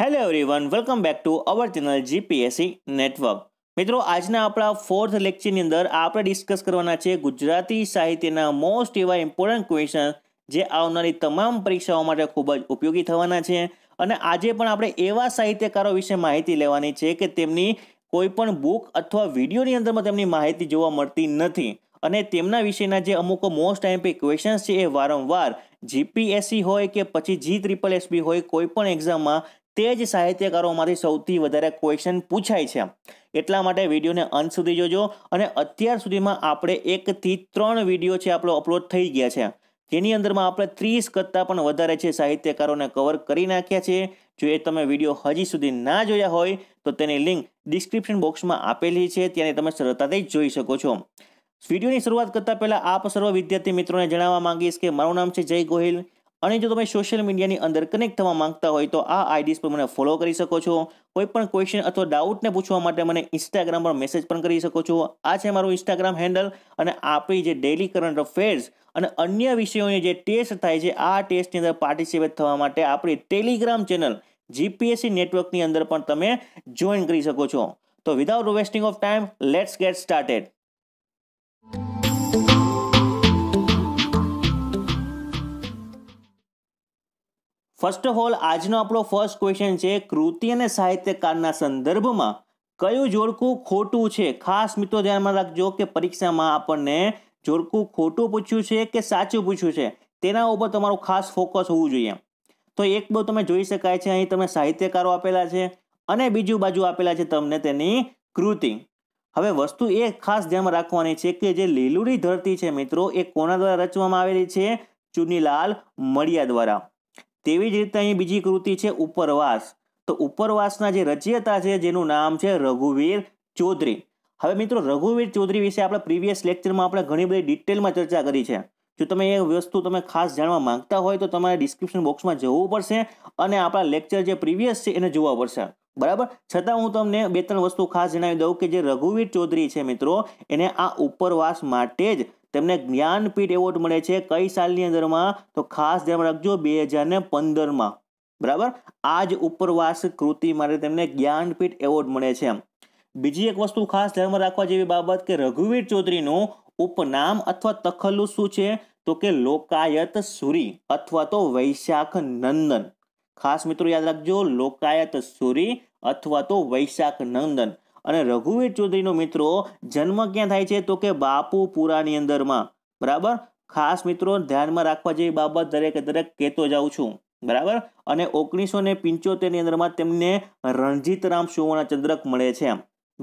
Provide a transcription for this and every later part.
hello everyone welcome back to our channel GPSC network મિત્રો આજના આપણા ફોર્થ લેક્ચરની અંદર આપણે ડિસ્કસ કરવાના છે ગુજરાતી સાહિત્યના મોસ્ટ એવા ઇમ્પોર્ટન્ટ ક્વેશ્ચન જે આવનારી તમામ પરીક્ષાઓ માટે ખૂબ જ ઉપયોગી થવાના છે અને આજે પણ આપણે એવા સાહિત્યકારો વિશે માહિતી લેવાની છે કે તેમની કોઈપણ બુક અથવા વિડીયોની અંદરમાં તેમની માહિતી જોવા મળતી નથી અને તેમના વિશેના જે અમુક મોસ્ટ આઈમ્પી ક્વેશ્ચન્સ છે એ વારંવાર જીપીએસસી હોય કે પછી જી ત્રિપલ એસબી હોય કોઈ પણ એક્ઝામમાં તે જ સાહિત્યકારોમાંથી સૌથી વધારે ક્વેશ્ચન પૂછાય છે એટલા માટે વિડીયોને અંત સુધી જોજો અને અત્યાર સુધીમાં આપણે એકથી ત્રણ વિડીયો છે આપણો અપલોડ થઈ ગયા છે તેની અંદરમાં આપણે ત્રીસ કરતાં પણ વધારે છે સાહિત્યકારોને કવર કરી નાખ્યા છે જો એ તમે વિડીયો હજી સુધી ના જોયા હોય તો તેની લિંક ડિસ્ક્રિપ્શન બોક્સમાં આપેલી છે ત્યારે તમે સરળતાથી જોઈ શકો છો વિડીયોની શરૂઆત કરતાં પહેલાં આપ સર્વ વિદ્યાર્થી મિત્રોને જણાવવા માંગીશ કે મારું નામ છે જય ગોહિલ અને જો તમે સોશિયલ મીડિયાની અંદર કનેક્ટ થવા માંગતા હોય તો આ આઈડીસ પર મને ફોલો કરી શકો છો કોઈપણ પણ ક્વેશ્ચન અથવા ડાઉટને પૂછવા માટે મને ઇન્સ્ટાગ્રામ પર મેસેજ પણ કરી શકો છો આ છે મારું ઇન્સ્ટાગ્રામ હેન્ડલ અને આપણી જે ડેલી કરંટ અફેર્સ અને અન્ય વિષયોની જે ટેસ્ટ થાય છે આ ટેસ્ટની અંદર પાર્ટિસિપેટ થવા માટે આપણી ટેલિગ્રામ ચેનલ જીપીએસસી નેટવર્કની અંદર પણ તમે જોઈન કરી શકો છો તો without wasting of time let's get started first of all આજનો આપણો ફર્સ્ટ ક્વેશ્ચન છે કૃતિ અને સાહિત્યકારના સંદર્ભમાં કયું જોડકું ખોટું છે ખાસ મિત્રો ધ્યાનમાં રાખજો કે પરીક્ષામાં આપણને જોડકું ખોટું પૂછ્યું છે કે સાચું પૂછ્યું છે તેના ઉપર તમારું ખાસ ફોકસ હોવું જોઈએ તો એક બહુ તમે જોઈ શકાય છે અહીં તમે સાહિત્યકારો આપેલા છે અને બીજું બાજુ આપેલા છે તમને તેની કૃતિ હવે વસ્તુ એ ખાસ ધ્યાનમાં રાખવાની છે કે જે લીલુડી ધરતી છે મિત્રો એ કોના દ્વારા રચવામાં આવેલી છે ચુનીલાલ મળિયા દ્વારા તેવી જ રીતે અહીં બીજી કૃતિ છે ઉપરવાસ તો ઉપરવાસના જે રચયિતા છે જેનું નામ છે રઘુવીર ચૌધરી હવે મિત્રો રઘુવીર ચૌધરી વિશે આપણે પ્રીવિયસ લેક્ચરમાં આપણે ઘણી બધી ડિટેલમાં ચર્ચા કરી છે જો તમે એ વસ્તુ તમે ખાસ જાણવા માંગતા હોય તો તમારે ડિસ્ક્રિપ્શન બોક્સમાં જવું પડશે અને આપણા લેક્ચર જે પ્રીવિયસ છે એને જોવા પડશે બરાબર છતાં હું તમને બે ત્રણ વસ્તુ ખાસ જણાવી દઉં કે જે રઘુવીર ચૌધરી છે મિત્રો એને આ ઉપરવાસ માટે જ તેમને જ્ઞાનપીઠ એવોર્ડ મળે છે કઈ સાલની અંદરમાં તો ખાસ ધ્યાન રાખજો બે હજારને પંદરમાં બરાબર આ જ ઉપરવાસ કૃતિ માટે તેમને જ્ઞાનપીઠ એવોર્ડ મળે છે એમ બીજી એક વસ્તુ ખાસ ધ્યાનમાં રાખવા જેવી બાબત કે રઘુવીર ચૌધરીનું ઉપનામ અથવા તખલ્લું શું છે તો કે લોકાયત સુરી અથવા તો વૈશાખ નંદન ખાસ મિત્રો યાદ રાખજો લોકાયત સુરી અથવા તો વૈશાખ નંદન અને રઘુવીર ચૌધરીનો મિત્રો જન્મ ક્યાં થાય છે તો કે બાપુપુરાની અંદરમાં બરાબર ખાસ મિત્રો ધ્યાનમાં રાખવા જેવી બાબત દરેક દરેક કહેતો જાઉં છું બરાબર અને ઓગણીસો ને પંચોતેરની અંદરમાં તેમને રણજીત રામ રણજીતરામ ચંદ્રક મળે છે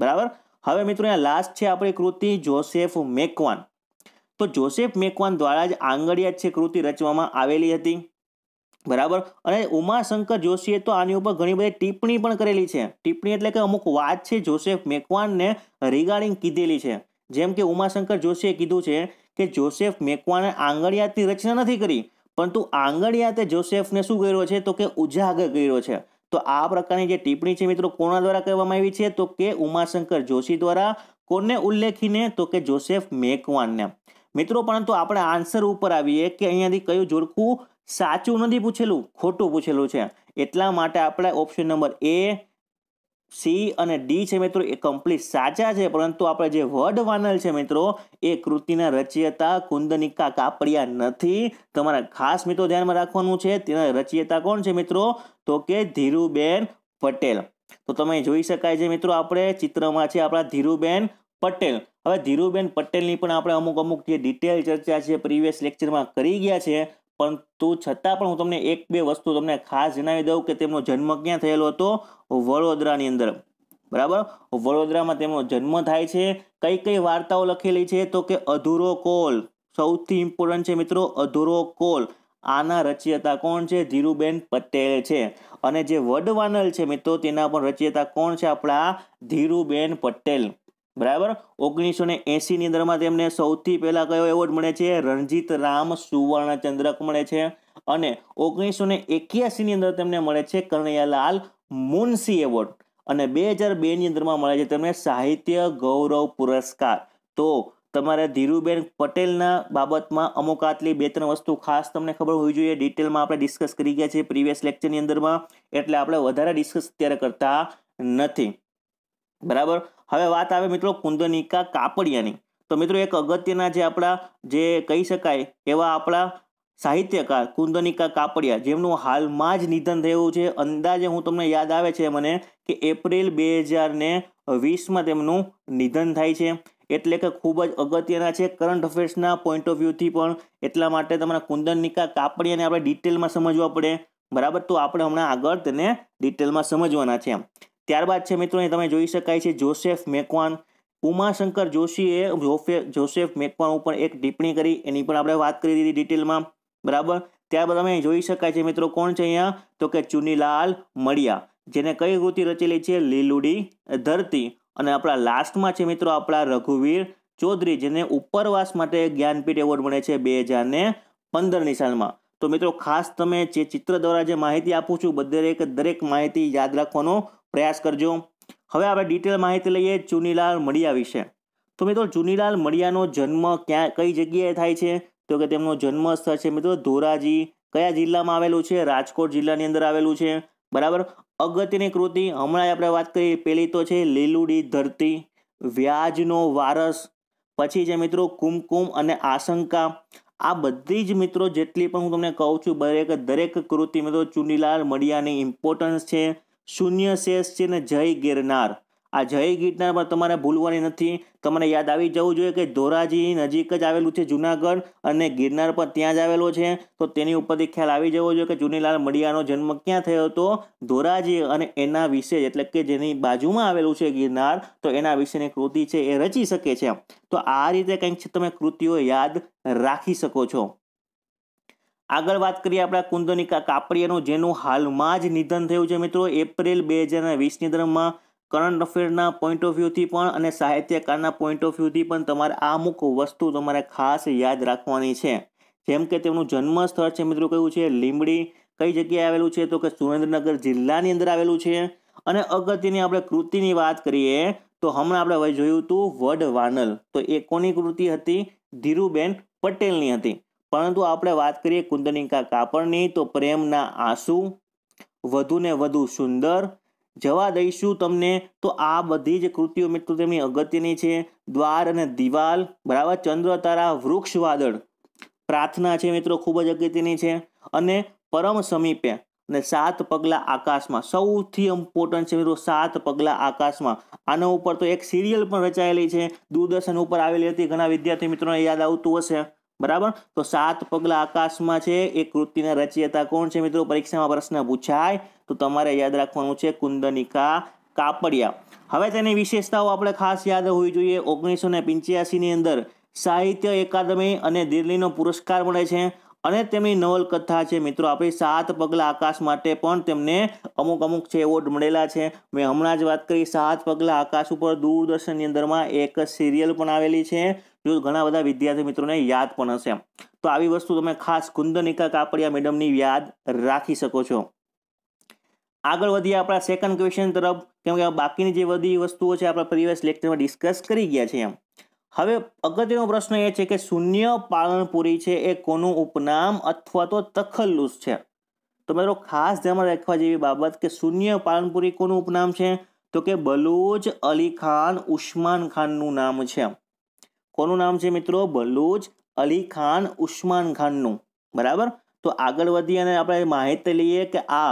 બરાબર હવે મિત્રો અહીંયા લાસ્ટ છે આપણી કૃતિ જોસેફ મેકવાન તો જોસેફ મેકવાન દ્વારા જ આંગળીયા છે કૃતિ રચવામાં આવેલી હતી બરાબર અને ઉમાશંકર જોશીએ તો આની ઉપર ઘણી બધી ટિપ્પણી પણ કરેલી છે ટિપ્પણી એટલે કે અમુક વાત છે જોસેફ મેકવાનને રિગાર્ડિંગ કીધેલી છે જેમ કે ઉમાશંકર જોશીએ કીધું છે કે જોસેફ મેકવાને આંગળિયાતની રચના નથી કરી પરંતુ આંગળિયાતે જોસેફને શું કર્યો છે તો કે ઉજાગર કર્યો છે તો આ પ્રકારની જે ટિપ્પણી છે મિત્રો કોના દ્વારા કહેવામાં આવી છે તો કે ઉમાશંકર જોશી દ્વારા કોને ઉલ્લેખીને તો કે જોસેફ મેકવાનને મિત્રો પરંતુ આપણે આન્સર ઉપર આવીએ કે અહીંયાથી કયું જોડકું સાચું નથી પૂછેલું ખોટું પૂછેલું છે એટલા માટે આપણે ઓપ્શન નંબર એ સી અને ડી છે મિત્રો એ કમ્પ્લીટ સાચા છે પરંતુ આપણે જે વર્ડ વાનલ છે મિત્રો એ કૃતિના રચયતા કુંદનિકા કાપડિયા નથી તમારા ખાસ મિત્રો ધ્યાનમાં રાખવાનું છે તેના રચયતા કોણ છે મિત્રો તો કે ધીરુબેન પટેલ તો તમે જોઈ શકાય છે મિત્રો આપણે ચિત્રમાં છે આપણા ધીરુબેન પટેલ હવે ધીરુબેન પટેલની પણ આપણે અમુક અમુક જે ડિટેલ ચર્ચા છે પ્રીવિયસ લેક્ચરમાં કરી ગયા છે પરંતુ છતાં પણ હું તમને એક બે વસ્તુ તમને ખાસ જણાવી દઉં કે તેમનો જન્મ ક્યાં થયેલો હતો વડોદરાની અંદર બરાબર વડોદરામાં તેમનો જન્મ થાય છે કઈ કઈ વાર્તાઓ લખેલી છે તો કે અધૂરો કોલ સૌથી ઇમ્પોર્ટન્ટ છે મિત્રો અધૂરો કોલ આના રચયતા કોણ છે ધીરુબેન પટેલ છે અને જે વડવાનલ છે મિત્રો તેના પણ રચયતા કોણ છે આપણા ધીરુબેન પટેલ બરાબર ઓગણીસો ને એંસીની અંદરમાં તેમને સૌથી પહેલાં કયો એવોર્ડ મળે છે રણજીત રામ સુવર્ણચંદ્રક મળે છે અને ઓગણીસો ને એક્યાસીની અંદર તેમને મળે છે કનૈયાલાલ મુનશી એવોર્ડ અને બે હજાર બેની અંદરમાં મળે છે તેમને સાહિત્ય ગૌરવ પુરસ્કાર તો તમારે ધીરુબેન પટેલના બાબતમાં અમુક આટલી બે ત્રણ વસ્તુ ખાસ તમને ખબર હોવી જોઈએ ડિટેલમાં આપણે ડિસ્કસ કરી ગયા છીએ પ્રીવિયસ લેક્ચરની અંદરમાં એટલે આપણે વધારે ડિસ્કસ અત્યારે કરતા નથી બરાબર હવે વાત આવે મિત્રો કુંદનિકા કાપડિયાની તો મિત્રો એક અગત્યના જે આપણા જે કહી શકાય એવા આપણા સાહિત્યકાર કુંદનિકા કાપડિયા જેમનું હાલમાં જ નિધન થયું છે અંદાજે હું તમને યાદ આવે છે મને કે એપ્રિલ બે હજારને વીસમાં તેમનું નિધન થાય છે એટલે કે ખૂબ જ અગત્યના છે કરંટ અફેર્સના પોઈન્ટ ઓફ વ્યૂથી પણ એટલા માટે તમારા કુંદનિકા કાપડિયાને આપણે ડિટેલમાં સમજવા પડે બરાબર તો આપણે હમણાં આગળ તેને ડિટેલમાં સમજવાના છે ત્યારબાદ છે મિત્રો તમે જોઈ શકાય છે જોસેફ મેકવાન ઉમાશંકર જોશીએ જોસેફ મેકવાન ઉપર એક ટિપ્પણી કરી એની પણ આપણે વાત કરી દીધી ડિટેલમાં બરાબર ત્યારબાદ અમે જોઈ શકાય છે મિત્રો કોણ છે અહીંયા તો કે ચુનીલાલ મળિયા જેને કઈ કૃતિ રચેલી છે લીલુડી ધરતી અને આપણા લાસ્ટમાં છે મિત્રો આપણા રઘુવીર ચૌધરી જેને ઉપરવાસ માટે જ્ઞાનપીઠ એવોર્ડ મળે છે બે હજાર ને પંદરની સાલમાં તો મિત્રો ખાસ તમે જે ચિત્ર દ્વારા જે માહિતી આપું છું દરેક દરેક માહિતી યાદ રાખવાનો પ્રયાસ કરજો હવે આપણે ડિટેલ માહિતી લઈએ ચુનીલાલ મળિયા વિશે તો મિત્રો ચુનીલાલ મળિયાનો જન્મ ક્યાં કઈ જગ્યાએ થાય છે તો કે તેમનો જન્મ સ્થળ છે મિત્રો ધોરાજી કયા જિલ્લામાં આવેલું છે રાજકોટ જિલ્લાની અંદર આવેલું છે બરાબર અગત્યની કૃતિ હમણાં આપણે વાત કરી પહેલી તો છે લીલુડી ધરતી વ્યાજનો વારસ પછી છે મિત્રો કુમકુમ અને આશંકા આ બધી જ મિત્રો જેટલી પણ હું તમને કહું છું દરેક દરેક કૃતિ મિત્રો ચુનીલાલ મળિયાની ઇમ્પોર્ટન્સ છે શૂન્ય શેષ છે ને જય ગિરનાર આ જય ગિરનાર ગિરનારમાં તમારે ભૂલવાની નથી તમને યાદ આવી જવું જોઈએ કે ધોરાજી નજીક જ આવેલું છે જુનાગઢ અને ગિરનાર પણ ત્યાં જ આવેલો છે તો તેની ઉપરથી ખ્યાલ આવી જવો જોઈએ કે ચુનીલાલ મડિયાનો જન્મ ક્યાં થયો હતો ધોરાજી અને એના વિશે એટલે કે જેની બાજુમાં આવેલું છે ગિરનાર તો એના વિશેની કૃતિ છે એ રચી શકે છે તો આ રીતે કંઈક તમે કૃતિઓ યાદ રાખી શકો છો આગળ વાત કરીએ આપણા કુંદનિકા કાપડિયાનું જેનું હાલમાં જ નિધન થયું છે મિત્રો એપ્રિલ બે હજાર વીસની દરમિયાન કરંટ અફેરના પોઈન્ટ ઓફ વ્યૂથી પણ અને સાહિત્યકારના પોઈન્ટ ઓફ વ્યૂથી પણ તમારે આ અમુક વસ્તુ તમારે ખાસ યાદ રાખવાની છે જેમ કે તેમનું જન્મ સ્થળ છે મિત્રો કયું છે લીમડી કઈ જગ્યાએ આવેલું છે તો કે સુરેન્દ્રનગર જિલ્લાની અંદર આવેલું છે અને અગત્યની આપણે કૃતિની વાત કરીએ તો હમણાં આપણે જોયું હતું વડ વાનલ તો એ કોની કૃતિ હતી ધીરુબેન પટેલની હતી પરંતુ આપણે વાત કરીએ કુંદનિકા કાપડની તો પ્રેમના આંસુ વધુ ને વધુ સુંદર જવા દઈશું તમને તો આ બધી જ કૃતિઓ મિત્રો તેમની અગત્યની છે દ્વાર અને દિવાલ બરાબર ચંદ્ર તારા વૃક્ષ વાદળ પ્રાર્થના છે મિત્રો ખૂબ જ અગત્યની છે અને પરમ સમીપે અને સાત પગલાં આકાશમાં સૌથી ઇમ્પોર્ટન્ટ છે મિત્રો સાત પગલાં આકાશમાં આના ઉપર તો એક સિરિયલ પણ રચાયેલી છે દૂરદર્શન ઉપર આવેલી હતી ઘણા વિદ્યાર્થી મિત્રોને યાદ આવતું હશે બરાબર તો સાત પગલા આકાશમાં છે એ કૃતિના રચયતા કોણ છે મિત્રો પરીક્ષામાં પ્રશ્ન પૂછાય તો તમારે યાદ રાખવાનું છે કુંદનિકા કાપડિયા હવે તેની વિશેષતાઓ આપણે ખાસ યાદ હોવી જોઈએ ઓગણીસો ને પંચ્યાસીની અંદર સાહિત્ય એકાદમી અને દિલ્હીનો પુરસ્કાર મળે છે અને તેમની નવલકથા છે મિત્રો આપણી સાત પગલા આકાશ માટે પણ તેમને અમુક અમુક છે એવોર્ડ મળેલા છે મેં હમણાં જ વાત કરી સાત પગલા આકાશ ઉપર દૂરદર્શનની અંદરમાં એક સિરિયલ પણ આવેલી છે જો ઘણા બધા વિદ્યાર્થી મિત્રોને યાદ પણ હશે તો આવી વસ્તુ તમે ખાસ કુંદનિકા કાપડિયા મેડમની યાદ રાખી શકો છો આગળ વધીએ આપણા સેકન્ડ ક્વેશ્ચન તરફ કેમકે બાકીની જે બધી વસ્તુઓ છે આપણા પ્રીવિયસ લેક્ચરમાં ડિસ્કસ કરી ગયા છે એમ હવે અગત્યનો પ્રશ્ન એ છે કે શૂન્ય પાલનપુરી છે એ કોનું ઉપનામ અથવા તો તખલ્લુસ છે તો મિત્રો ખાસ ધ્યાનમાં રાખવા જેવી બાબત કે શૂન્ય પાલનપુરી કોનું ઉપનામ છે તો કે બલુચ અલી ખાન ઉસ્માન ખાનનું નામ છે કોનું નામ છે મિત્રો બલૂચ અલી ખાન ઉસ્માન ખાનનું બરાબર તો આગળ વધી અને આપણે માહિતી લઈએ કે આ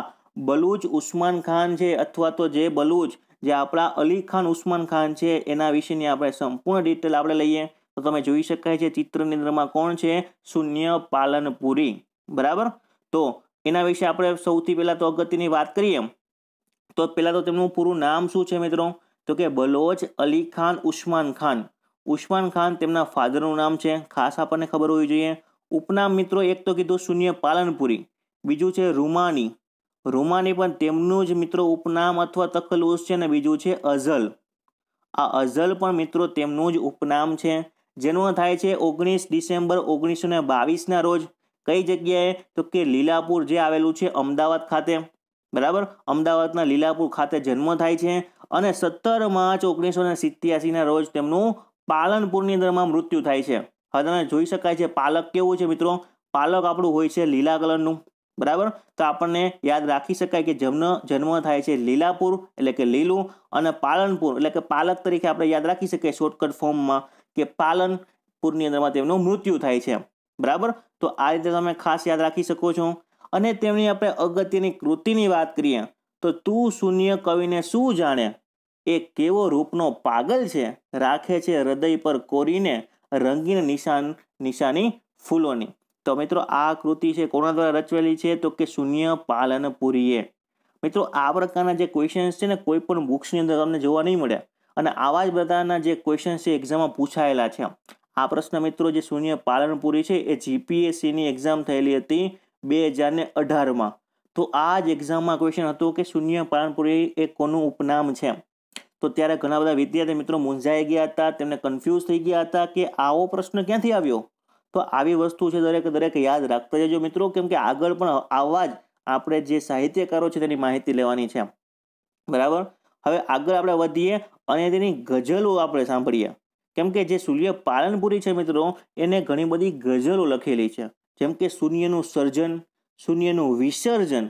બલૂચ ઉસ્માન ખાન છે અથવા તો જે બલૂચ જે આપણા અલી ખાન ઉસ્માન ખાન છે એના વિશેની આપણે સંપૂર્ણ ડિટેલ આપણે લઈએ તો તમે જોઈ શકાય છે ચિત્રની અંદરમાં કોણ છે શૂન્ય પાલનપુરી બરાબર તો એના વિશે આપણે સૌથી પહેલાં તો અગત્યની વાત કરીએ તો પહેલાં તો તેમનું પૂરું નામ શું છે મિત્રો તો કે બલોચ અલી ખાન ઉસ્માન ખાન ઉસ્માન ખાન તેમના ફાધરનું નામ છે ખાસ આપણને ખબર હોવી જોઈએ ઉપનામ મિત્રો એક તો કીધું શૂન્ય પાલનપુરી બીજું છે રૂમાની રૂમાની પણ તેમનું જ મિત્રો ઉપનામ અથવા તખલૂસ છે અને બીજું છે અઝલ આ અઝલ પણ મિત્રો તેમનું જ ઉપનામ છે જેનો થાય છે ઓગણીસ ડિસેમ્બર ઓગણીસો ને બાવીસના રોજ કઈ જગ્યાએ તો કે લીલાપુર જે આવેલું છે અમદાવાદ ખાતે બરાબર અમદાવાદના લીલાપુર ખાતે જન્મ થાય છે અને સત્તર માર્ચ ઓગણીસો ને સિત્યાસીના રોજ તેમનું પાલનપુરની અંદરમાં મૃત્યુ થાય છે હવે તમે જોઈ શકાય છે પાલક કેવું છે મિત્રો પાલક આપણું હોય છે લીલા કલરનું બરાબર તો આપણને યાદ રાખી શકાય કે જન્મ જન્મ થાય છે લીલાપુર એટલે કે લીલું અને પાલનપુર એટલે કે પાલક તરીકે આપણે યાદ રાખી શકીએ શોર્ટકટ ફોર્મમાં કે પાલનપુરની અંદરમાં તેમનું મૃત્યુ થાય છે બરાબર તો આ રીતે તમે ખાસ યાદ રાખી શકો છો અને તેમની આપણે અગત્યની કૃતિની વાત કરીએ તો તું શૂન્ય કવિને શું જાણે એ કેવો રૂપનો પાગલ છે રાખે છે હૃદય પર કોરીને રંગીન નિશાન નિશાની ફૂલોની તો મિત્રો આ કૃતિ છે કોના દ્વારા રચવેલી છે તો કે શૂન્ય પાલનપુરીએ મિત્રો આ પ્રકારના જે ક્વેશ્ચન્સ છે ને કોઈ પણ બુક્સની અંદર તમને જોવા નહીં મળ્યા અને આવા જ બધાના જે ક્વેશ્ચન્સ છે એક્ઝામમાં પૂછાયેલા છે આ પ્રશ્ન મિત્રો જે શૂન્ય પાલનપુરી છે એ જીપીએસસીની એક્ઝામ થયેલી હતી બે હજારને અઢારમાં તો આ જ એક્ઝામમાં ક્વેશ્ચન હતો કે શૂન્ય પાલનપુરી એ કોનું ઉપનામ છે તો ત્યારે ઘણા બધા વિદ્યાર્થી મિત્રો મૂંઝાઈ ગયા હતા તેમને કન્ફ્યુઝ થઈ ગયા હતા કે આવો પ્રશ્ન ક્યાંથી આવ્યો તો આવી વસ્તુ છે દરેક દરેક યાદ રાખતા જજો મિત્રો કેમ કે આગળ પણ આવા જ આપણે જે સાહિત્યકારો છે તેની માહિતી લેવાની છે બરાબર હવે આગળ આપણે વધીએ અને તેની ગઝલો આપણે સાંભળીએ કેમ કે જે સૂર્ય પાલનપુરી છે મિત્રો એને ઘણી બધી ગઝલો લખેલી છે જેમ કે શૂન્યનું સર્જન શૂન્યનું વિસર્જન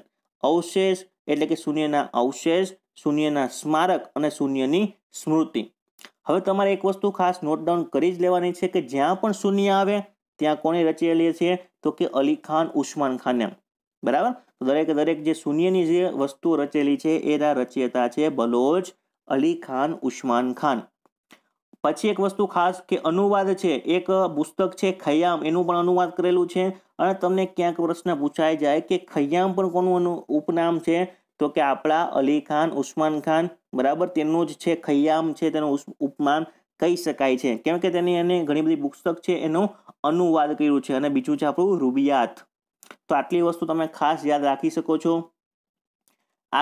અવશેષ એટલે કે શૂન્યના અવશેષ શૂન્યના સ્મારક અને શૂન્યની સ્મૃતિ હવે તમારે એક વસ્તુ ખાસ નોટડાઉન કરી જ લેવાની છે કે જ્યાં પણ શૂન્ય આવે ત્યાં કોને રચેલી છે તો કે અલી ખાન ઉસ્માન ખાને બરાબર તો દરેક જે શૂન્યની જે વસ્તુ રચેલી છે એના રચયતા છે બલોચ અલી ખાન ઉસ્માન ખાન પછી એક વસ્તુ ખાસ કે અનુવાદ છે એક પુસ્તક છે ખૈયામ એનું પણ અનુવાદ કરેલું છે અને તમને ક્યાંક પ્રશ્ન પૂછાય જાય કે ખૈયામ પણ કોનું ઉપનામ છે તો કે આપણા અલી ખાન ઉસ્માન ખાન બરાબર તેનું જ છે ખૈયામ છે તેનું ઉપમાન કહી શકાય છે કેમ કે તેની એને ઘણી બધી પુસ્તક છે એનું અનુવાદ કર્યું છે અને બીજું છે આપણું રૂબિયાત તો આટલી વસ્તુ તમે ખાસ યાદ રાખી શકો છો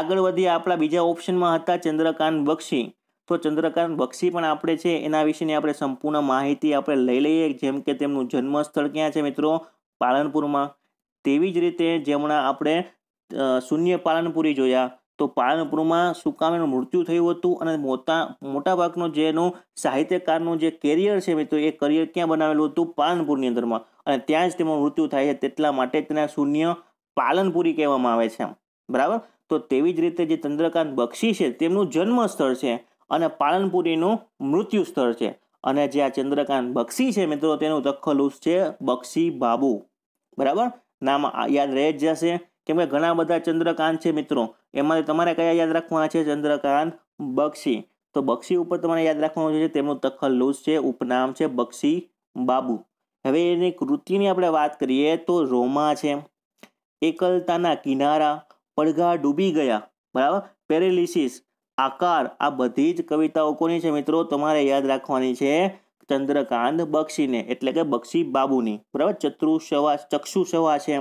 આગળ વધી આપણા બીજા ઓપ્શનમાં હતા ચંદ્રકાંત બક્ષી તો ચંદ્રકાંત બક્ષી પણ આપણે છે એના વિશેની આપણે સંપૂર્ણ માહિતી આપણે લઈ લઈએ જેમ કે તેમનું જન્મસ્થળ ક્યાં છે મિત્રો પાલનપુરમાં તેવી જ રીતે જેમણે આપણે શૂન્ય પાલનપુરી જોયા તો પાલનપુરમાં સુકામેનું મૃત્યુ થયું હતું અને મોટા મોટાભાગનો જેનો સાહિત્યકારનું જે કેરિયર છે મિત્રો એ કરિયર ક્યાં બનાવેલું હતું પાલનપુરની અંદરમાં અને ત્યાં જ તેમાં મૃત્યુ થાય છે તેટલા માટે તેના શૂન્ય પાલનપુરી કહેવામાં આવે છે બરાબર તો તેવી જ રીતે જે ચંદ્રકાંત બક્ષી છે તેમનું જન્મ સ્થળ છે અને પાલનપુરીનું મૃત્યુ સ્થળ છે અને જે આ ચંદ્રકાંત બક્ષી છે મિત્રો તેનું તખલુસ છે બક્ષી બાબુ બરાબર નામ યાદ રહે જ જશે કેમ કે ઘણા બધા ચંદ્રકાંત છે મિત્રો એમાં તમારે કયા યાદ રાખવાના છે ચંદ્રકાંત બક્ષી તો બક્ષી ઉપર તમારે યાદ રાખવાનું છે તેમનું તખલ્લુસ છે ઉપનામ છે બક્ષી બાબુ હવે એની કૃતિની આપણે વાત કરીએ તો રોમા છે એકલતાના કિનારા પડઘા ડૂબી ગયા બરાબર પેરેલિસિસ આકાર આ બધી જ કવિતાઓ કોની છે મિત્રો તમારે યાદ રાખવાની છે ચંદ્રકાંત બક્ષીને એટલે કે બક્ષી બાબુની બરાબર ચતુષવા ચક્ષુષવા છે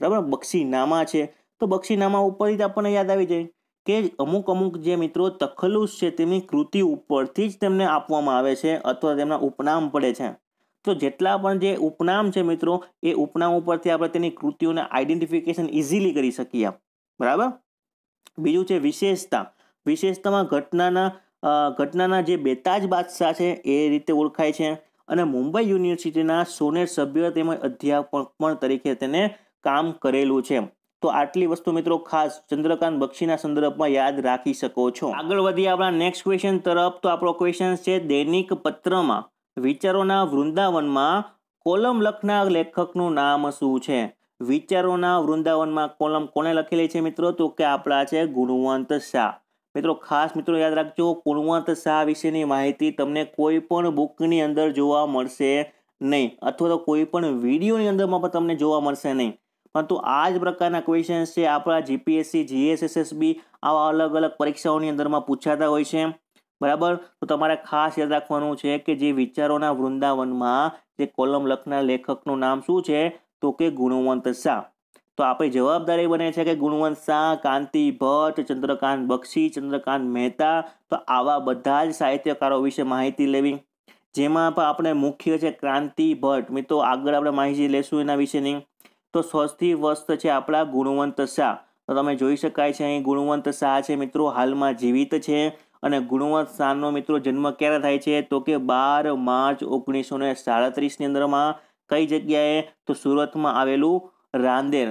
બરાબર બક્ષીનામા છે તો બક્ષીનામા ઉપરથી જ આપણને યાદ આવી જાય કે અમુક અમુક જે મિત્રો તખલુસ છે તેમની કૃતિ ઉપરથી જ તેમને આપવામાં આવે છે અથવા તેમના ઉપનામ પડે છે તો જેટલા પણ જે ઉપનામ છે મિત્રો એ ઉપનામ ઉપરથી આપણે તેની કૃતિઓને આઈડેન્ટિફિકેશન ઇઝીલી કરી શકીએ બરાબર બીજું છે વિશેષતા વિશેષતામાં ઘટનાના ઘટનાના જે બેતાજ બાદશાહ છે એ રીતે ઓળખાય છે અને મુંબઈ યુનિવર્સિટીના સોનેર સભ્ય તેમજ અધ્યાપક પણ તરીકે તેને કામ કરેલું છે તો આટલી વસ્તુ મિત્રો ખાસ ચંદ્રકાંત બક્ષીના સંદર્ભમાં યાદ રાખી શકો છો આગળ વધી આપણા નેક્સ્ટ ક્વેશ્ચન તરફ તો આપણો ક્વેશ્ચન છે દૈનિક પત્રમાં વિચારોના વૃંદાવનમાં કોલમ લખનાર લેખકનું નામ શું છે વિચારોના વૃંદાવનમાં કોલમ કોને લખેલી છે મિત્રો તો કે આપણા છે ગુણવંત શાહ મિત્રો ખાસ મિત્રો યાદ રાખજો ગુણવંત શાહ વિશેની માહિતી તમને કોઈ પણ બુકની અંદર જોવા મળશે નહીં અથવા તો કોઈ પણ વિડીયોની અંદરમાં પણ તમને જોવા મળશે નહીં પરંતુ આ જ પ્રકારના ક્વેશ્ચન્સ છે આપણા જીપીએસસી જીએસએસએસબી આવા અલગ અલગ પરીક્ષાઓની અંદરમાં પૂછાતા હોય છે બરાબર તો તમારે ખાસ યાદ રાખવાનું છે કે જે વિચારોના વૃંદાવનમાં જે કોલમ લખનાર લેખકનું નામ શું છે તો કે ગુણવંત શાહ તો આપણી જવાબદારી બને છે કે ગુણવંત શાહ કાંતિ ભટ્ટ ચંદ્રકાંત બક્ષી ચંદ્રકાંત મહેતા તો આવા બધા જ સાહિત્યકારો વિશે માહિતી લેવી જેમાં આપણે મુખ્ય છે ક્રાંતિ ભટ્ટ મિત્રો આગળ આપણે માહિતી લેશું એના વિશેની તો સ્વસ્થી વસ્ત છે આપણા ગુણવંત શાહ તો તમે જોઈ શકાય છે અહીં ગુણવંત શાહ છે મિત્રો હાલમાં જીવિત છે અને ગુણવંત શાહનો મિત્રો જન્મ ક્યારે થાય છે તો કે બાર માર્ચ ઓગણીસો ને સાડત્રીસની અંદરમાં કઈ જગ્યાએ તો સુરતમાં આવેલું રાંદેર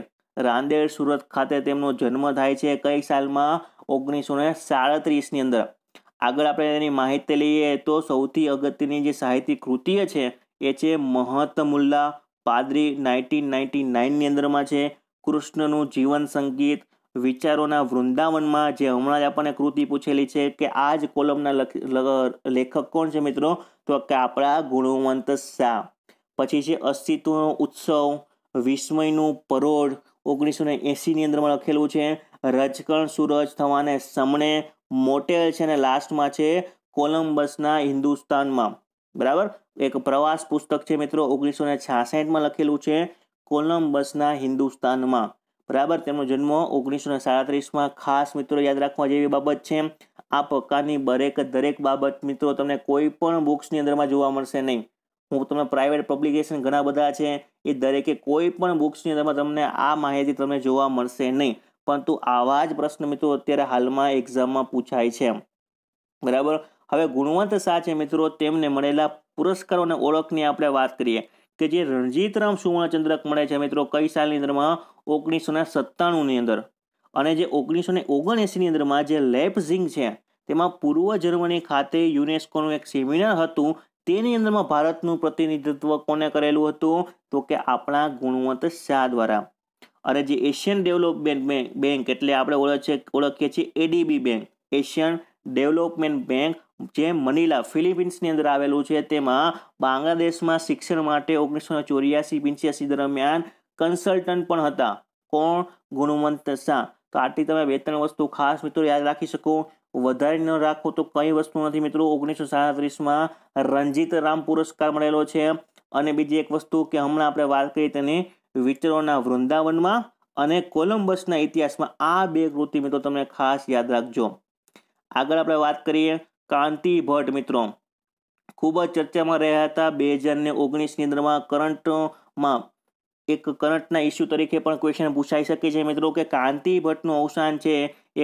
રાંદેર સુરત ખાતે તેમનો જન્મ થાય છે કઈ સાલમાં ઓગણીસો ને સાડત્રીસની અંદર આગળ આપણે એની માહિતી લઈએ તો સૌથી અગત્યની જે સાહિત્યિક કૃતિઓ છે એ છે મહતમુલ્લા પાદરી નાઇન્ટીન નાઇન્ટી નાઇનની અંદરમાં છે કૃષ્ણનું જીવન સંગીત વિચારોના વૃંદાવનમાં જે હમણાં જ આપણને કૃતિ પૂછેલી છે કે આ જ કોલમના લેખક કોણ છે મિત્રો તો કે આપણા ગુણવંત શાહ પછી છે અસ્તિત્વનો ઉત્સવ વિસ્મયનું પરોળ ઓગણીસો ને એંસીની અંદરમાં લખેલું છે રજકણ સૂરજ થવાને સમણે મોટેલ છે અને લાસ્ટમાં છે કોલમ્બસના હિન્દુસ્તાનમાં બરાબર એક પ્રવાસ પુસ્તક છે મિત્રો ઓગણીસો ને છાસઠમાં લખેલું છે કોલમ્બસના હિન્દુસ્તાનમાં બરાબર તેમનો જન્મ ઓગણીસો ને સાડત્રીસમાં ખાસ મિત્રો યાદ રાખવા જેવી બાબત છે આ પ્રકારની દરેક દરેક બાબત મિત્રો તમને કોઈ પણ બુક્સની અંદરમાં જોવા મળશે નહીં હું તમને પ્રાઇવેટ પબ્લિકેશન ઘણા બધા છે એ દરેકે કોઈ પણ બુક્સની અંદરમાં તમને આ માહિતી તમને જોવા મળશે નહીં પરંતુ આવા જ પ્રશ્ન મિત્રો અત્યારે હાલમાં એક્ઝામમાં પૂછાય છે બરાબર હવે ગુણવંત શાહ છે મિત્રો તેમને મળેલા પુરસ્કારો અને ઓળખની આપણે વાત કરીએ કે જે રણજીત રામ સુવર્ણચંદ્રક મળે છે મિત્રો કઈ સાલની અંદરમાં ઓગણીસો ને સત્તાણુંની અંદર અને જે ઓગણીસો ને ઓગણએંસીની અંદરમાં જે લેપઝિંગ છે તેમાં પૂર્વ જર્મની ખાતે યુનેસ્કોનું એક સેમિનાર હતું તેની અંદરમાં ભારતનું પ્રતિનિધિત્વ કોને કરેલું હતું તો કે આપણા ગુણવંત શાહ દ્વારા અને જે એશિયન ડેવલપમેન્ટ બેંક એટલે આપણે ઓળખીએ ઓળખીએ છીએ ADB bank Asian development bank જે મનીલા ફિલિપિન્સની અંદર આવેલું છે તેમાં બાંગ્લાદેશમાં શિક્ષણ માટે ઓગણીસો ચોર્યાસી પંચ્યાસી દરમિયાન કન્સલ્ટન્ટ પણ હતા કોણ ગુણવંત શાહ તો આટલી તમે બે ત્રણ વસ્તુ ખાસ મિત્રો યાદ રાખી શકો વધારે ન રાખો તો કઈ વસ્તુ નથી મિત્રો ઓગણીસો સાડત્રીસમાં રણજીત રામ પુરસ્કાર મળેલો છે અને બીજી એક વસ્તુ કે હમણાં આપણે વાત કરી તેની વિચારોના વૃંદાવનમાં અને કોલમ્બસના ઇતિહાસમાં આ બે કૃતિ મિત્રો તમને ખાસ યાદ રાખજો આગળ આપણે વાત કરીએ કાંતિ ભટ્ટ મિત્રો ખૂબ જ ચર્ચામાં રહ્યા હતા બે હજાર ને ઓગણીસની અંદરમાં કરંટમાં એક કરંટના ઇસ્યુ તરીકે પણ ક્વેશ્ચન પૂછાઈ શકે છે મિત્રો કે કાંતિ ભટ્ટનું અવસાન છે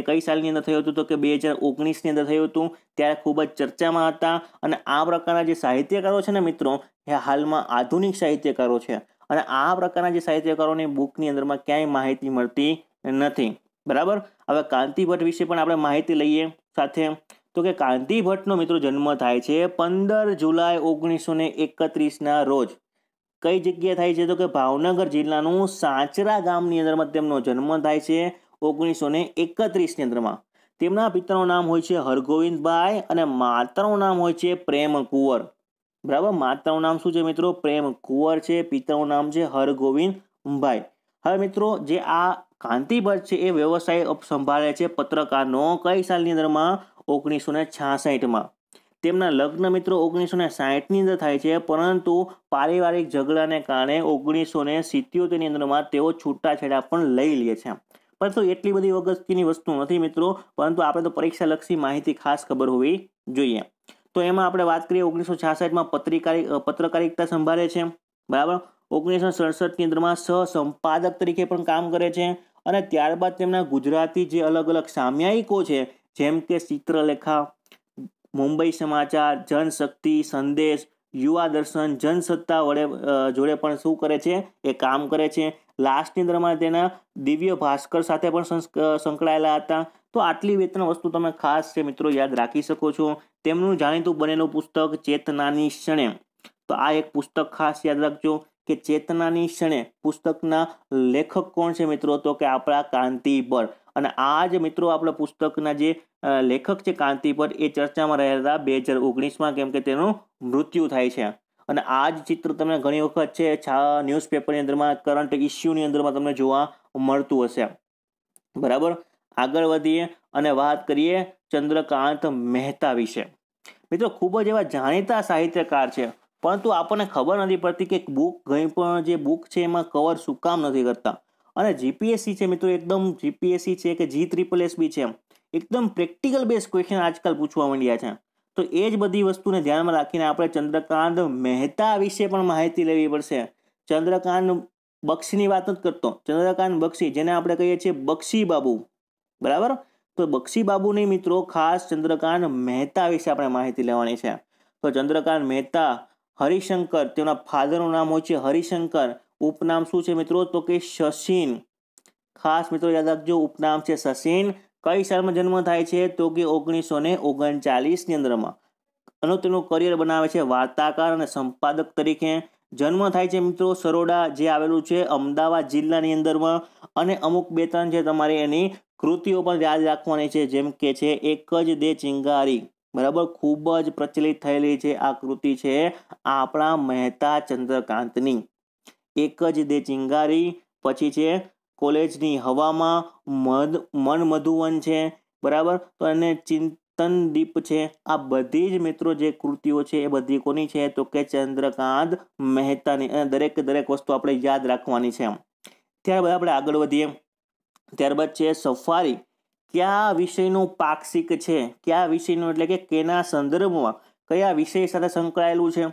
એ કઈ સાલની અંદર થયું હતું તો કે બે હજાર ઓગણીસની અંદર થયું હતું ત્યારે ખૂબ જ ચર્ચામાં હતા અને આ પ્રકારના જે સાહિત્યકારો છે ને મિત્રો એ હાલમાં આધુનિક સાહિત્યકારો છે અને આ પ્રકારના જે સાહિત્યકારોની બુકની અંદરમાં ક્યાંય માહિતી મળતી નથી બરાબર હવે કાંતિ ભટ્ટ વિશે પણ આપણે માહિતી લઈએ સાથે તો કે કાંતિ ભટ્ટનો મિત્રો જન્મ થાય છે પંદર જુલાઈ ઓગણીસો ને એકત્રીસના રોજ કઈ જગ્યાએ થાય છે તો કે ભાવનગર જિલ્લાનું સાંચરા ગામની અંદરમાં તેમનો જન્મ થાય છે ઓગણીસો ને એકત્રીસની અંદરમાં તેમના પિતાનું નામ હોય છે હરગોવિંદભાઈ અને માતાનું નામ હોય છે પ્રેમ કુંવર બરાબર માતાનું નામ શું છે મિત્રો પ્રેમ કુંવર છે પિતાનું નામ છે હરગોવિંદભાઈ હવે મિત્રો જે આ કાંતિભટ્ટ છે એ વ્યવસાય સંભાળે છે પત્રકારનો કઈ સાલની અંદરમાં ઓગણીસો ને છાસઠમાં તેમના લગ્ન મિત્રો ઓગણીસો ને સાહીઠની અંદર થાય છે પરંતુ પારિવારિક ઝઘડાને કારણે ઓગણીસો ને સિત્યોતેરની અંદરમાં તેઓ છૂટાછેડા પણ લઈ લે છે પરંતુ એટલી બધી અગત્યની વસ્તુ નથી મિત્રો પરંતુ આપણે તો પરીક્ષાલક્ષી માહિતી ખાસ ખબર હોવી જોઈએ તો એમાં આપણે વાત કરીએ ઓગણીસો છાસઠમાં પત્રિકારી પત્રકારિતા સંભાળે છે બરાબર ઓગણીસો સડસઠ કેન્દ્રમાં સહ સંપાદક તરીકે પણ કામ કરે છે અને ત્યારબાદ તેમના ગુજરાતી જે અલગ અલગ સામયિકો છે જેમ કે ચિત્રલેખા મુંબઈ સમાચાર જનશક્તિ સંદેશ યુવા દર્શન જનસત્તા વડે જોડે પણ શું કરે છે એ કામ કરે છે લાસ્ટ અંદરમાં તેના દિવ્ય ભાસ્કર સાથે પણ સંકળાયેલા હતા તો આટલી બે વસ્તુ તમે ખાસ છે મિત્રો યાદ રાખી શકો છો તેમનું જાણીતું બનેલું પુસ્તક ચેતનાની ક્ષણે તો આ એક પુસ્તક ખાસ યાદ રાખજો કે ચેતનાની ક્ષણે પુસ્તકના લેખક કોણ છે મિત્રો તો કે આપણા કાંતિપર અને આ જ મિત્રો આપણા પુસ્તકના જે લેખક છે કાંતિપર એ ચર્ચામાં રહેલા હતા બે હજાર ઓગણીસમાં કેમ કે તેનું મૃત્યુ થાય છે અને આ જ ચિત્ર તમને ઘણી વખત છે છા ન્યૂઝપેપરની અંદરમાં કરંટ ઇશ્યુની અંદરમાં તમને જોવા મળતું હશે બરાબર આગળ વધીએ અને વાત કરીએ ચંદ્રકાંત મહેતા વિશે મિત્રો ખૂબ જ એવા જાણીતા સાહિત્યકાર છે પરંતુ આપણને ખબર નથી પડતી કે બુક કંઈ પણ જે બુક છે એમાં કવર શું કામ નથી કરતા અને જીપીએસસી છે મિત્રો એકદમ જીપીએસસી છે કે જી ટ્રિપલ એસ બી છે એકદમ પ્રેક્ટિકલ બેઝ ક્વેશ્ચન આજકાલ પૂછવા માંડ્યા છે તો એ જ બધી વસ્તુને ધ્યાનમાં રાખીને આપણે ચંદ્રકાંત મહેતા વિશે પણ માહિતી લેવી પડશે ચંદ્રકાંત બક્ષીની વાત જ કરતો ચંદ્રકાંત બક્ષી જેને આપણે કહીએ છીએ બક્ષી બાબુ બરાબર તો બક્ષી બાબુની મિત્રો ખાસ ચંદ્રકાંત મહેતા વિશે આપણે માહિતી લેવાની છે તો ચંદ્રકાંત મહેતા હરિશંકર તેઓના ફાધરનું નામ હોય છે હરિશંકર ઉપનામ શું છે મિત્રો તો કે શશીન ખાસ મિત્રો યાદ રાખજો ઉપનામ છે શશીન કઈ સાલમાં જન્મ થાય છે તો કે ઓગણીસો ને ઓગણચાલીસની અંદરમાં અને તેનું કરિયર બનાવે છે વાર્તાકાર અને સંપાદક તરીકે જન્મ થાય છે મિત્રો સરોડા જે આવેલું છે અમદાવાદ જિલ્લાની અંદરમાં અને અમુક બે ત્રણ જે તમારે એની કૃતિઓ પણ યાદ રાખવાની છે જેમ કે છે એક જ દે ચિંગારી બરાબર ખૂબ જ પ્રચલિત થયેલી છે આ કૃતિ છે આપણા મહેતા ચંદ્રકાંતની એક જ દે ચિંગારી પછી છે કોલેજની હવામાં મન મન મધુવન છે બરાબર તો એને ચિંતન દીપ છે આ બધી જ મિત્રો જે કૃતિઓ છે એ બધી કોની છે તો કે ચંદ્રકાંત મહેતાની અને દરેક દરેક વસ્તુ આપણે યાદ રાખવાની છે ત્યારબાદ આપણે આગળ વધીએ ત્યારબાદ છે સફારી કયા વિષયનું પાક્ષિક છે કયા વિષયનું એટલે કે કેના સંદર્ભમાં કયા વિષય સાથે સંકળાયેલું છે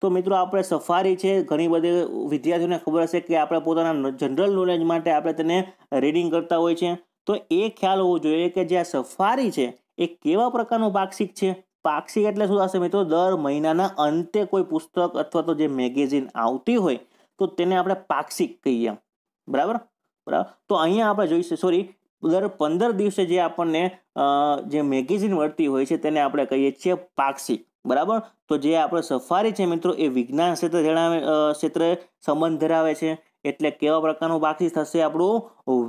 તો મિત્રો આપણે સફારી છે ઘણી બધી વિદ્યાર્થીઓને ખબર હશે કે આપણે પોતાના જનરલ નોલેજ માટે આપણે તેને રીડિંગ કરતા હોય છે તો એ ખ્યાલ હોવો જોઈએ કે જે આ સફારી છે એ કેવા પ્રકારનું પાક્ષિક છે પાક્ષિક એટલે શું થશે મિત્રો દર મહિનાના અંતે કોઈ પુસ્તક અથવા તો જે મેગેઝિન આવતી હોય તો તેને આપણે પાક્ષિક કહીએ બરાબર બરાબર તો અહીંયા આપણે જોઈશું સોરી દર પંદર દિવસે જે આપણને જે મેગેઝિન મળતી હોય છે તેને આપણે કહીએ છીએ પાક્ષી બરાબર તો જે આપણે સફારી છે મિત્રો એ વિજ્ઞાન ક્ષેત્રે જણાવે ક્ષેત્રે સંબંધ ધરાવે છે એટલે કેવા પ્રકારનું પાક્ષી થશે આપણું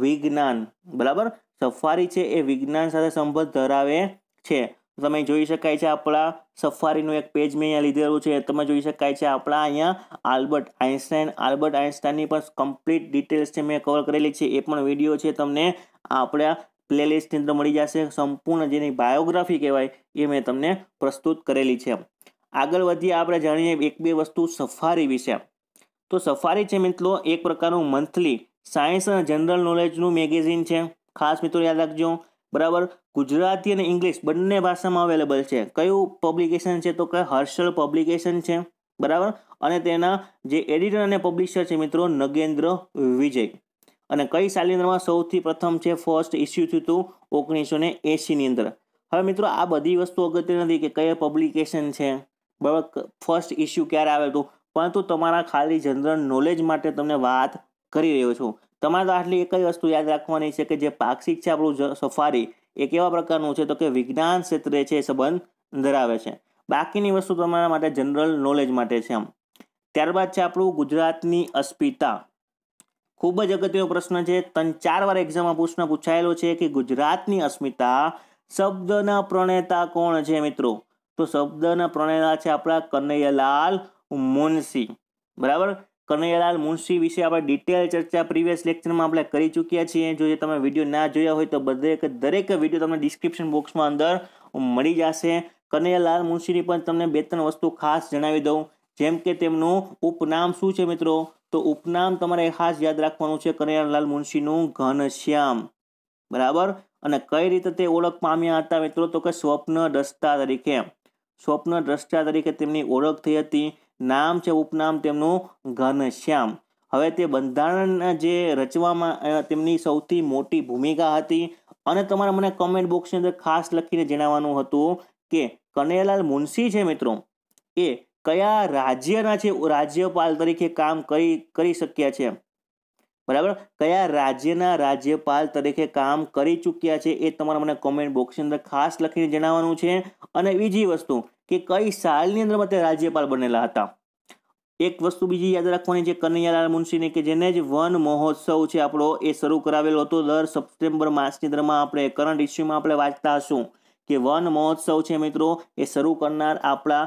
વિજ્ઞાન બરાબર સફારી છે એ વિજ્ઞાન સાથે સંબંધ ધરાવે છે તમે જોઈ શકાય છે આપણા સફારીનું એક પેજ મેં અહીંયા લીધેલું છે તમે જોઈ શકાય છે આપણા અહીંયા આલ્બર્ટ આઇન્સ્ટાઈન આલ્બર્ટ આઇન્સ્ટાઈનની પણ કમ્પ્લીટ ડિટેલ્સ છે મેં કવર કરેલી છે એ પણ વિડીયો છે તમને આપણા પ્લેલિસ્ટની અંદર મળી જશે સંપૂર્ણ જેની બાયોગ્રાફી કહેવાય એ મેં તમને પ્રસ્તુત કરેલી છે આગળ વધીએ આપણે જાણીએ એક બે વસ્તુ સફારી વિશે તો સફારી છે મિત્રો એક પ્રકારનું મંથલી સાયન્સ અને જનરલ નોલેજનું મેગેઝિન છે ખાસ મિત્રો યાદ રાખજો બરાબર ગુજરાતી અને ઇંગ્લિશ બંને ભાષામાં અવેલેબલ છે કયું પબ્લિકેશન છે તો કે હર્ષલ પબ્લિકેશન છે બરાબર અને તેના જે એડિટર અને પબ્લિશર છે મિત્રો નગેન્દ્ર વિજય અને કઈ સાલની અંદરમાં સૌથી પ્રથમ છે ફર્સ્ટ ઇસ્યુ થયું હતું ઓગણીસો ને એંસીની અંદર હવે મિત્રો આ બધી વસ્તુ અગત્ય નથી કે કયા પબ્લિકેશન છે બરાબર ફર્સ્ટ ઇસ્યુ ક્યારે આવે હતું પરંતુ તમારા ખાલી જનરલ નોલેજ માટે તમને વાત કરી રહ્યો છું તમારે તો આટલી એક જ વસ્તુ યાદ રાખવાની છે કે જે પાક્ષિક છે આપણું સફારી એ કેવા પ્રકારનું છે તો કે વિજ્ઞાન ક્ષેત્રે છે સંબંધ ધરાવે છે બાકીની વસ્તુ તમારા માટે જનરલ નોલેજ માટે છે આમ ત્યારબાદ છે આપણું ગુજરાતની અસ્મિતા ખૂબ જ અગત્યનો પ્રશ્ન છે ત્રણ ચાર વાર એક્ઝામમાં પ્રશ્ન પૂછાયેલો છે કે ગુજરાતની અસ્મિતા શબ્દના પ્રણેતા કોણ છે મિત્રો તો શબ્દના પ્રણેતા છે આપણા કનૈયાલાલ મુનશી બરાબર કનૈયાલાલ મુનશી વિશે આપણે ડિટેલ ચર્ચા પ્રીવિયસ લેક્ચરમાં આપણે કરી ચૂક્યા છીએ જો તમે વિડીયો ના જોયા હોય તો દરેક દરેક વિડીયો તમને ડિસ્ક્રિપ્શન બોક્સમાં અંદર મળી જશે કનૈયાલાલ મુનશીની પણ તમને બે ત્રણ વસ્તુ ખાસ જણાવી દઉં જેમ કે તેમનું ઉપનામ શું છે મિત્રો તો ઉપનામ તમારે ખાસ યાદ રાખવાનું છે કનૈયાલાલ મુનશીનું ઘનશ્યામ બરાબર અને કઈ રીતે તે ઓળખ પામ્યા હતા મિત્રો તો કે સ્વપ્ન દ્રષ્ટા તરીકે સ્વપ્ન દ્રષ્ટા તરીકે તેમની ઓળખ થઈ હતી નામ છે ઉપનામ તેમનું ઘનશ્યામ હવે તે બંધારણ જે રચવામાં તેમની સૌથી મોટી ભૂમિકા હતી અને તમારે મને કમેન્ટ બોક્સની અંદર ખાસ લખીને જણાવવાનું હતું કે કનૈયાલાલ મુનશી છે મિત્રો એ કયા રાજ્યના છે રાજ્યપાલ તરીકે કામ કરી કરી શક્યા છે બરાબર કયા રાજ્યના રાજ્યપાલ તરીકે કામ કરી ચૂક્યા છે એ તમારે મને કોમેન્ટ બોક્સની અંદર ખાસ લખીને જણાવવાનું છે અને બીજી વસ્તુ કે કઈ સાલની અંદરમાં તે રાજ્યપાલ બનેલા હતા એક વસ્તુ બીજી યાદ રાખવાની છે કનૈયાલાલ મુનશીને કે જેને જ વન મહોત્સવ છે આપણો એ શરૂ કરાવેલો હતો દર સપ્ટેમ્બર માસની દરમાં આપણે કરંટ ઇસ્યુમાં આપણે વાંચતા હશું કે વન મહોત્સવ છે મિત્રો એ શરૂ કરનાર આપણા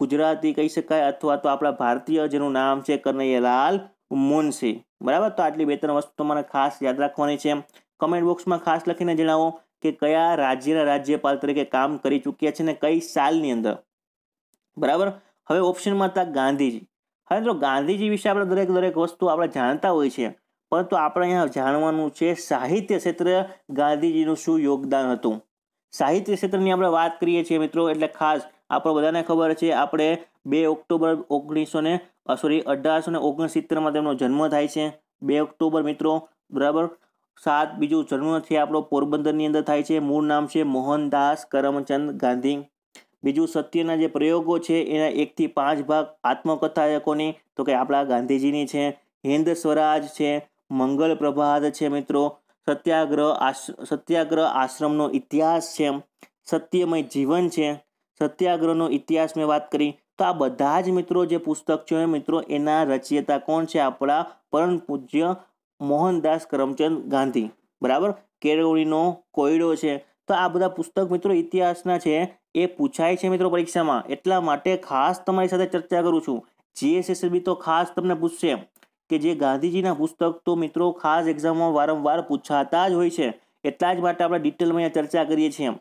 ગુજરાતી કહી શકાય અથવા તો આપણા ભારતીય જેનું નામ છે કનૈયાલાલ મુનશી બરાબર તો આટલી બે ત્રણ વસ્તુ તમારે ખાસ યાદ રાખવાની છે કમેન્ટ બોક્સમાં ખાસ લખીને જણાવો કે કયા રાજ્યના રાજ્યપાલ તરીકે કામ કરી ચૂક્યા છે ને કઈ સાલની અંદર બરાબર હવે ઓપ્શનમાં હતા ગાંધીજી હવે મિત્રો ગાંધીજી વિશે આપણે દરેક દરેક વસ્તુ આપણે જાણતા હોઈએ છીએ પરંતુ આપણે અહીંયા જાણવાનું છે સાહિત્ય ક્ષેત્ર ગાંધીજીનું શું યોગદાન હતું સાહિત્ય ક્ષેત્રની આપણે વાત કરીએ છીએ મિત્રો એટલે ખાસ આપણે બધાને ખબર છે આપણે બે ઓક્ટોબર ઓગણીસો ને સોરી અઢારસો ને ઓગણસિત્તેરમાં તેમનો જન્મ થાય છે બે ઓક્ટોબર મિત્રો બરાબર સાત બીજું જન્મ છે આપણો પોરબંદરની અંદર થાય છે મૂળ નામ છે મોહનદાસ કરમચંદ ગાંધી બીજું સત્યના જે પ્રયોગો છે એના એકથી પાંચ ભાગ આત્મકથાયકોની તો કે આપણા ગાંધીજીની છે હિન્દ સ્વરાજ છે મંગલ પ્રભાત છે મિત્રો સત્યાગ્રહ આશ્ર સત્યાગ્રહ આશ્રમનો ઇતિહાસ છે સત્યમય જીવન છે સત્યાગ્રહનો ઇતિહાસ મેં વાત કરી તો આ બધા જ મિત્રો જે પુસ્તક છે મિત્રો એના રચયિતા કોણ છે આપણા પરમ પૂજ્ય મોહનદાસ કરમચંદ ગાંધી બરાબર કેળવણીનો કોયડો છે તો આ બધા પુસ્તક મિત્રો ઇતિહાસના છે એ પૂછાય છે મિત્રો પરીક્ષામાં એટલા માટે ખાસ તમારી સાથે ચર્ચા કરું છું જીએસએસબી તો ખાસ તમને પૂછશે કે જે ગાંધીજીના પુસ્તક તો મિત્રો ખાસ એક્ઝામમાં વારંવાર પૂછાતા જ હોય છે એટલા જ માટે આપણે ડિટેલમાં અહીંયા ચર્ચા કરીએ છીએ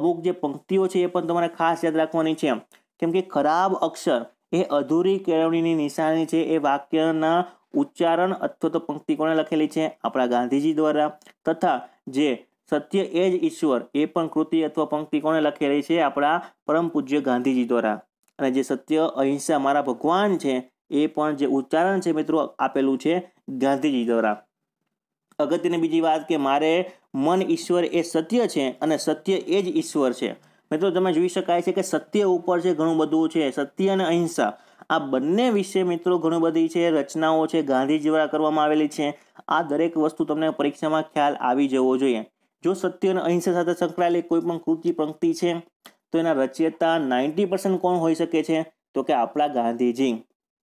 અમુક જે પંક્તિઓ છે એ પણ તમારે ખાસ યાદ રાખવાની છે કેમ કે ખરાબ અક્ષર એ અધૂરી કેળવણીની નિશાની છે એ વાક્યના ઉચ્ચારણ અથવા તો પંક્તિ કોણે લખેલી છે આપણા ગાંધીજી દ્વારા તથા જે સત્ય એ જ ઈશ્વર એ પણ કૃતિ અથવા પંક્તિ કોણે લખેલી છે આપણા પરમ પૂજ્ય ગાંધીજી દ્વારા અને જે સત્ય અહિંસા મારા ભગવાન છે એ પણ જે ઉચ્ચારણ છે મિત્રો આપેલું છે ગાંધીજી દ્વારા અગત્યની બીજી વાત કે મારે મન ઈશ્વર એ સત્ય છે અને સત્ય એ જ ઈશ્વર છે મિત્રો તમે જોઈ શકાય છે કે સત્ય ઉપર છે ઘણું બધું છે સત્ય અને અહિંસા આ બંને વિશે મિત્રો ઘણી બધી છે રચનાઓ છે ગાંધીજી દ્વારા કરવામાં આવેલી છે આ દરેક વસ્તુ તમને પરીક્ષામાં ખ્યાલ આવી જવો જોઈએ જો સત્ય અને અહિંસા સાથે સંકળાયેલી કોઈ પણ કૃતિ પંક્તિ છે તો એના રચયતા નાઇન્ટી પર્સન્ટ કોણ હોઈ શકે છે તો કે આપણા ગાંધીજી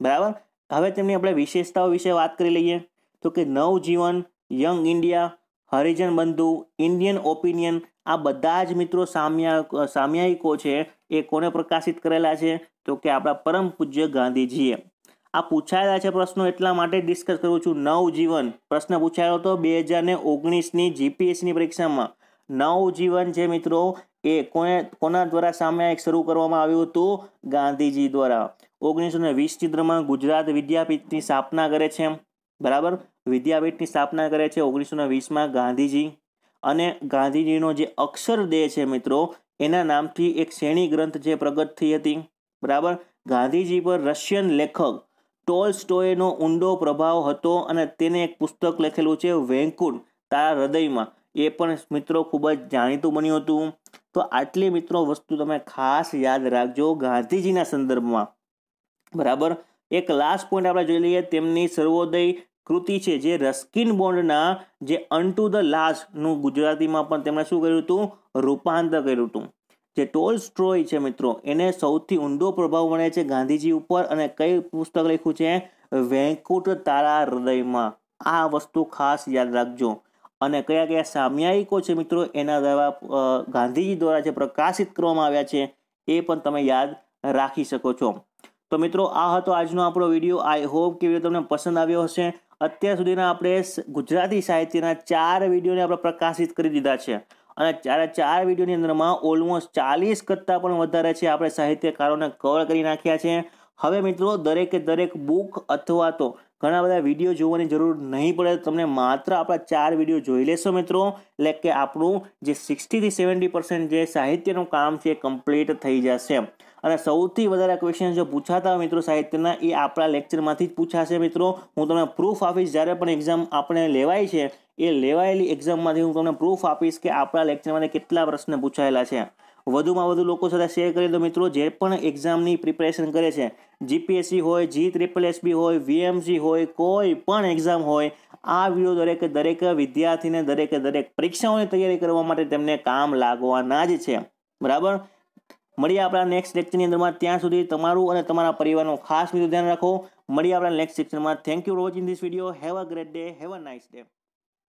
બરાબર હવે તેમની આપણે વિશેષતાઓ વિશે વાત કરી લઈએ તો કે નવજીવન યંગ ઇન્ડિયા હરિજન બંધુ ઇન્ડિયન ઓપિનિયન આ બધા જ મિત્રો સામ્યા સામ્યાયિકો છે એ કોને પ્રકાશિત કરેલા છે તો કે આપણા પરમ પૂજ્ય ગાંધીજીએ આ પૂછાયેલા છે પ્રશ્નો એટલા માટે ડિસ્કસ કરું છું નવજીવન પ્રશ્ન પૂછાયો હતો બે હજાર ને ઓગણીસની જીપીએસની પરીક્ષામાં નવજીવન જે મિત્રો એ કોને કોના દ્વારા સામયિક શરૂ કરવામાં આવ્યું હતું ગાંધીજી દ્વારા ઓગણીસો ને વીસ ચિત્રમાં ગુજરાત વિદ્યાપીઠની સ્થાપના કરે છે બરાબર વિદ્યાપીઠની સ્થાપના કરે છે ઓગણીસો ને વીસમાં ગાંધીજી અને ગાંધીજીનો જે અક્ષર દેહ છે મિત્રો એના નામથી એક શ્રેણી ગ્રંથ જે પ્રગટ થઈ હતી બરાબર ગાંધીજી પર રશિયન લેખક ટોલ ટોલસ્ટોયનો ઊંડો પ્રભાવ હતો અને તેને એક પુસ્તક લખેલું છે વેંકુટ તારા હૃદયમાં એ પણ મિત્રો ખૂબ જ જાણીતું બન્યું હતું તો આટલી મિત્રો વસ્તુ તમે ખાસ યાદ રાખજો ગાંધીજીના સંદર્ભમાં બરાબર એક લાસ્ટ પોઈન્ટ આપણે જોઈ લઈએ તેમની સર્વોદય કૃતિ છે જે રસ્કિન બોન્ડના જે અન ટુ ધ લાસ્ટનું ગુજરાતીમાં પણ તેમણે શું કર્યું હતું રૂપાંતર કર્યું હતું જે ટોલ સ્ટ્રોય છે મિત્રો એને સૌથી ઊંડો પ્રભાવ મળે છે ગાંધીજી ઉપર અને કઈ પુસ્તક લખ્યું છે વેંકુટ તારા હૃદયમાં આ વસ્તુ ખાસ યાદ રાખજો અને કયા કયા સામ્યાયિકો છે મિત્રો એના દ્વારા ગાંધીજી દ્વારા જે પ્રકાશિત કરવામાં આવ્યા છે એ પણ તમે યાદ રાખી શકો છો તો મિત્રો આ હતો આજનો આપણો વિડીયો આઈ હોપ કે વિડીયો તમને પસંદ આવ્યો હશે અત્યાર સુધીના આપણે ગુજરાતી સાહિત્યના ચાર વિડીયોને આપણે પ્રકાશિત કરી દીધા છે અને ચાર ચાર વિડીયોની અંદરમાં ઓલમોસ્ટ ચાલીસ કરતાં પણ વધારે છે આપણે સાહિત્યકારોને કવર કરી નાખ્યા છે હવે મિત્રો દરેકે દરેક બુક અથવા તો ઘણા બધા વિડીયો જોવાની જરૂર નહીં પડે તમને માત્ર આપણા ચાર વિડીયો જોઈ લેશો મિત્રો એટલે કે આપણું જે સિક્સટીથી સેવન્ટી પર્સન્ટ જે સાહિત્યનું કામ છે એ કમ્પ્લીટ થઈ જશે અને સૌથી વધારે ક્વેશ્ચન જો પૂછાતા હોય મિત્રો સાહિત્યના એ આપણા લેક્ચરમાંથી જ પૂછાશે મિત્રો હું તમને પ્રૂફ આપીશ જ્યારે પણ એક્ઝામ આપણે લેવાય છે એ લેવાયેલી એક્ઝામમાંથી હું તમને પ્રૂફ આપીશ કે આપણા લેક્ચરમાંથી કેટલા પ્રશ્ન પૂછાયેલા છે વધુમાં વધુ લોકો સાથે શેર કરી દો મિત્રો જે પણ એક્ઝામની પ્રિપેરેશન કરે છે જીપીએસસી હોય જી ટ્રિપલ એસબી હોય વીએમસી હોય કોઈ પણ એક્ઝામ હોય આ વિડીયો દરેકે દરેક વિદ્યાર્થીને દરેકે દરેક પરીક્ષાઓની તૈયારી કરવા માટે તેમને કામ લાગવાના જ છે બરાબર મળીએ આપણા નેક્સ્ટ લેક્ચરની અંદરમાં ત્યાં સુધી તમારું અને તમારા પરિવારનું ખાસ મિત્રો ધ્યાન રાખો મળીએ આપણા નેક્સ્ટ સેક્શનમાં thank you watching this video have a great day have a nice day